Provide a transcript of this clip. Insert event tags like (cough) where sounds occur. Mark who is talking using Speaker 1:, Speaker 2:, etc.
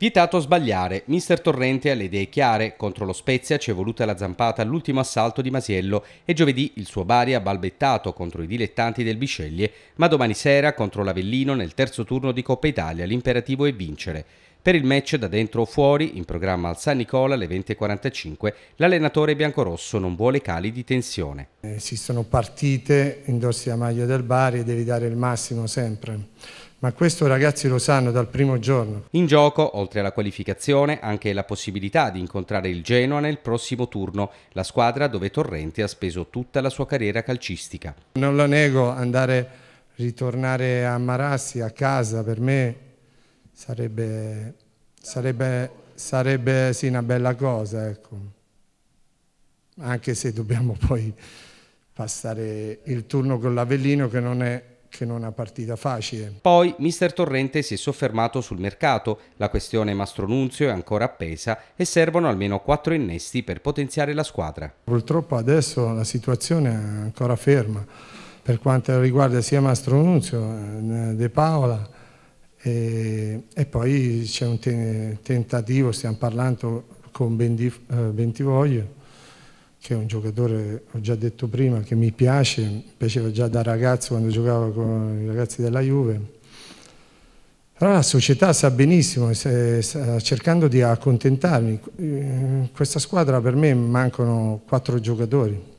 Speaker 1: Vietato a sbagliare, mister Torrente ha le idee chiare, contro lo Spezia ci è voluta la zampata all'ultimo assalto di Masiello e giovedì il suo Bari ha balbettato contro i dilettanti del Bisceglie, ma domani sera contro l'Avellino nel terzo turno di Coppa Italia l'imperativo è vincere. Per il match da dentro o fuori, in programma al San Nicola alle 20.45, l'allenatore biancorosso non vuole cali di tensione.
Speaker 2: Eh, esistono partite, indossi la maglia del Bari e devi dare il massimo sempre ma questo ragazzi lo sanno dal primo giorno.
Speaker 1: In gioco, oltre alla qualificazione, anche la possibilità di incontrare il Genoa nel prossimo turno, la squadra dove Torrente ha speso tutta la sua carriera calcistica.
Speaker 2: Non lo nego, andare, a ritornare a Marassi, a casa, per me sarebbe, sarebbe, sarebbe sì, una bella cosa, ecco. anche se dobbiamo (laughs) poi passare il turno con l'Avellino che non è che non è una partita facile.
Speaker 1: Poi mister Torrente si è soffermato sul mercato, la questione Mastronunzio è ancora appesa e servono almeno quattro innesti per potenziare la squadra.
Speaker 2: Purtroppo adesso la situazione è ancora ferma per quanto riguarda sia Mastronunzio, eh, De Paola e, eh, e poi c'è un tentativo, stiamo parlando con eh, Bentivoglio che è un giocatore, ho già detto prima, che mi piace, mi piaceva già da ragazzo quando giocavo con i ragazzi della Juve. Però la società sa benissimo, sta cercando di accontentarmi. In eh, questa squadra per me mancano quattro giocatori.